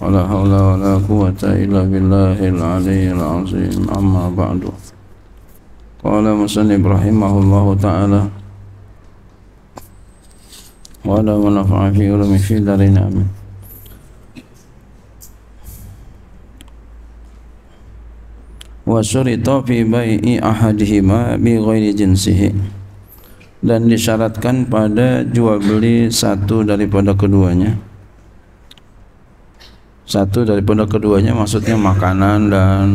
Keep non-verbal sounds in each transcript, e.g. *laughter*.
ولا حول ولا قوة إلا بالله العلي العظيم أما بعد قال مسلم رحمه الله تعالى ولا ونفع في علم في دارين آمين وشرط في بيع أحدهما بغير جنسه dan disyaratkan pada jual beli satu daripada keduanya satu dari pondok keduanya maksudnya makanan dan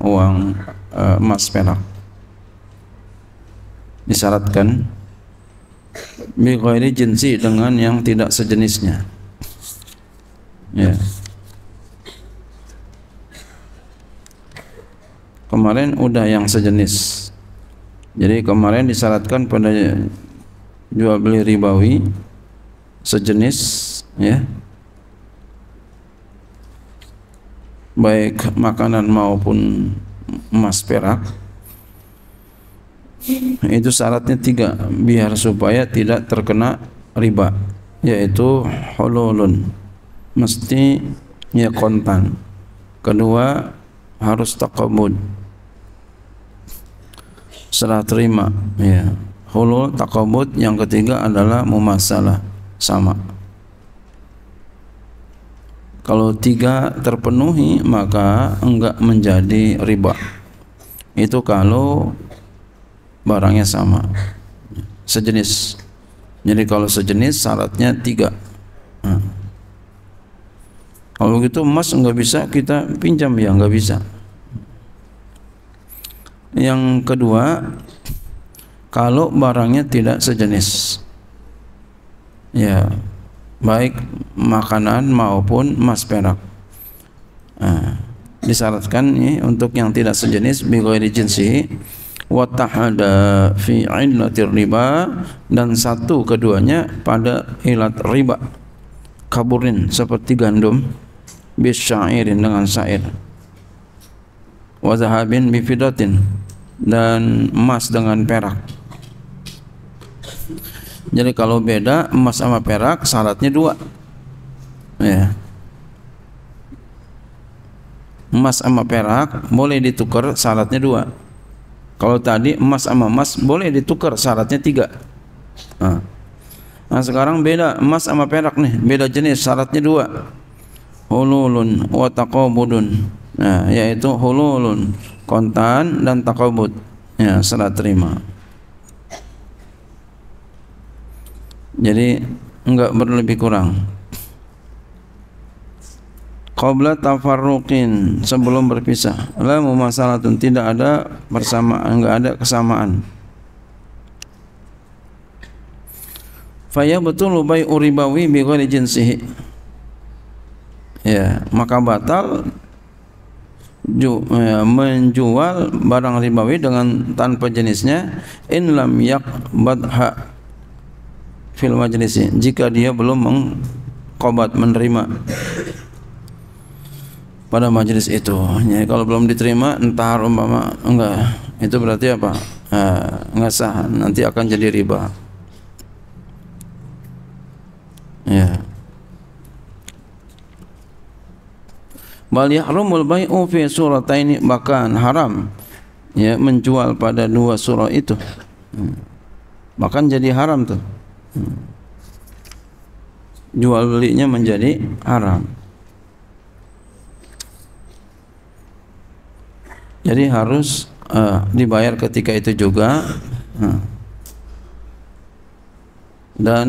uang uh, emas perak disyaratkan ini jinsi dengan yang tidak sejenisnya ya kemarin udah yang sejenis jadi kemarin disyaratkan pada jual beli ribawi sejenis ya baik makanan maupun emas perak itu syaratnya tiga biar supaya tidak terkena riba yaitu hololun mesti ya kontan kedua harus takabud setelah terima ya hulul takabud yang ketiga adalah mumasalah sama kalau tiga terpenuhi maka enggak menjadi riba. Itu kalau barangnya sama, sejenis. Jadi kalau sejenis syaratnya tiga. Hmm. Kalau gitu emas enggak bisa kita pinjam ya enggak bisa. Yang kedua, kalau barangnya tidak sejenis. Ya, baik makanan maupun emas perak. Nah, disyaratkan ini untuk yang tidak sejenis bighairi jinsi watahada fi illatir riba dan satu keduanya pada ilat riba kaburin seperti gandum bisyairin dengan syair wa zahabin bifidatin dan emas dengan perak jadi kalau beda emas sama perak syaratnya dua. Ya. Emas sama perak boleh ditukar syaratnya dua. Kalau tadi emas sama emas boleh ditukar syaratnya tiga. Nah. nah sekarang beda emas sama perak nih beda jenis syaratnya dua. Hululun wa taqabudun. Nah yaitu hululun kontan dan takobud, Ya serah terima. jadi enggak berlebih kurang qabla tafarruqin sebelum berpisah la mumasalatun tidak ada persamaan enggak ada kesamaan faya betul bai ribawi bi ghairi jinsihi ya maka batal ju, ya, menjual barang ribawi dengan tanpa jenisnya in lam yaqbadha fil majlisi jika dia belum mengkobat menerima pada majelis itu. Ya, kalau belum diterima entar umpama enggak itu berarti apa? Eh, enggak sah nanti akan jadi riba. Ya. Bal yahrumul bai'u fi surataini bahkan haram ya menjual pada dua surah itu. Hmm. Bahkan jadi haram tuh. Jual belinya menjadi haram. Jadi harus uh, dibayar ketika itu juga. Uh. Dan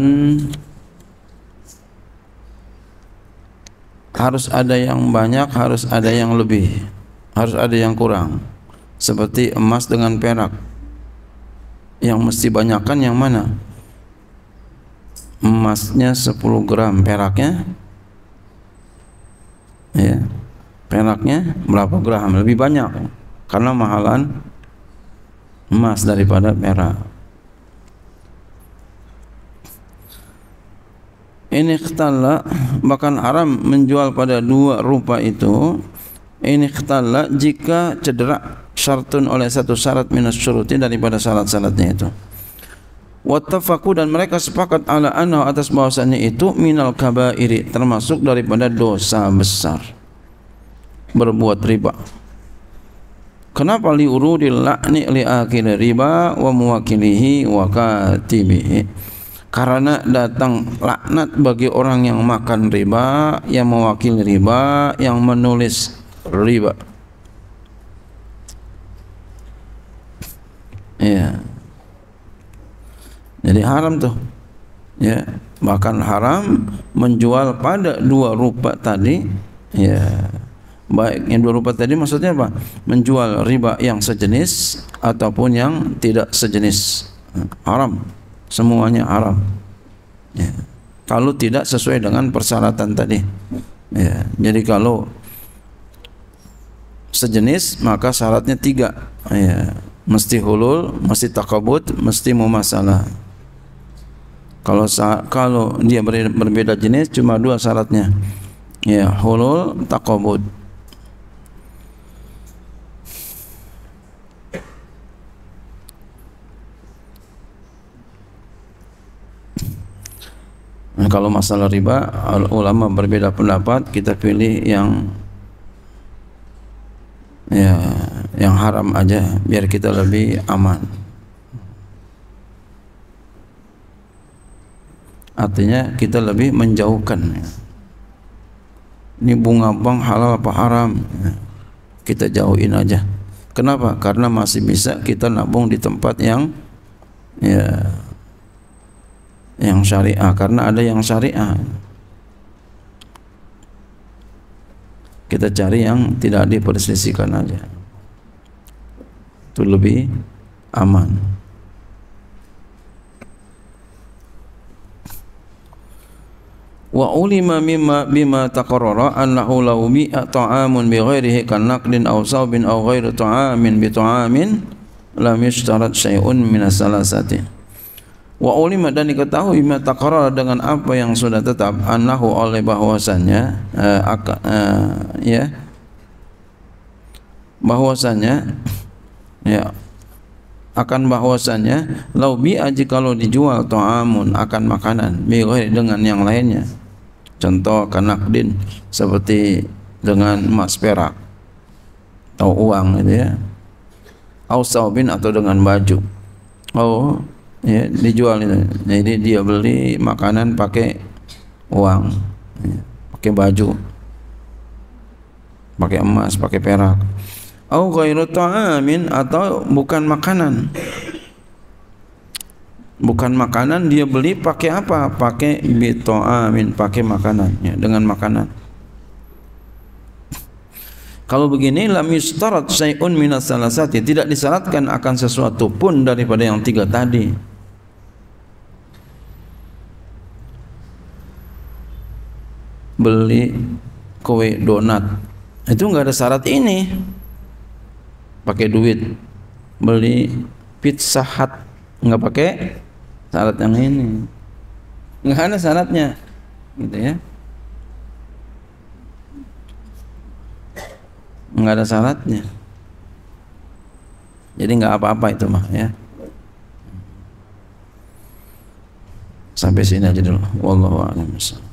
harus ada yang banyak, harus ada yang lebih, harus ada yang kurang. Seperti emas dengan perak. Yang mesti banyakkan yang mana? emasnya 10 gram peraknya ya peraknya berapa gram lebih banyak karena mahalan emas daripada perak ini ketala bahkan haram menjual pada dua rupa itu ini ketala jika cedera syartun oleh satu syarat minus syuruti daripada syarat-syaratnya itu wattafaqu dan mereka sepakat ala anna atas bahwasannya itu minal kabairi termasuk daripada dosa besar berbuat riba kenapa li urudil la'ni li akhir riba wa muwakilihi wa katibihi karena datang laknat bagi orang yang makan riba yang mewakili riba yang menulis riba ya yeah. Jadi haram tuh. Ya, bahkan haram menjual pada dua rupa tadi. Ya. Baik, yang dua rupa tadi maksudnya apa? Menjual riba yang sejenis ataupun yang tidak sejenis. Haram. Semuanya haram. Ya. Kalau tidak sesuai dengan persyaratan tadi. Ya. Jadi kalau sejenis maka syaratnya tiga ya mesti hulul mesti takabut mesti mumasalah kalau kalau dia berbeda jenis cuma dua syaratnya. Ya, hulul takobud. Nah, kalau masalah riba ulama berbeda pendapat, kita pilih yang ya yang haram aja biar kita lebih aman. artinya kita lebih menjauhkan ini bunga bank halal apa haram kita jauhin aja kenapa karena masih bisa kita nabung di tempat yang ya yang syariah karena ada yang syariah kita cari yang tidak diperselisihkan aja itu lebih aman wa ulima mimma bima taqarrara annahu law mi'a ta'amun bi ghairihi kan naqdin aw sawbin aw ghairu ta'amin bi ta'amin lam yashtarat shay'un min salasati wa ulima dan diketahui ma taqarrara dengan apa yang sudah tetap annahu oleh bahwasannya uh, uh, ya bahwasannya ya akan bahwasannya laubi aji kalau dijual ta'amun akan makanan bi dengan yang lainnya Contoh din seperti dengan emas perak atau uang gitu ya. Au saubin atau dengan baju. Oh, ya dijual itu. Jadi dia beli makanan pakai uang, ya, pakai baju, pakai emas, pakai perak. Au ghairu ta'amin atau bukan makanan bukan makanan dia beli pakai apa pakai bitoamin pakai makanannya dengan makanan *laughs* kalau begini lam yustarat syai'un minas salasati tidak disyaratkan akan sesuatu pun daripada yang tiga tadi beli kue donat itu nggak ada syarat ini pakai duit beli pizza hat nggak pakai syarat yang ini nggak ada syaratnya gitu ya nggak ada syaratnya jadi nggak apa-apa itu mah ya sampai sini aja dulu wallahu a'lam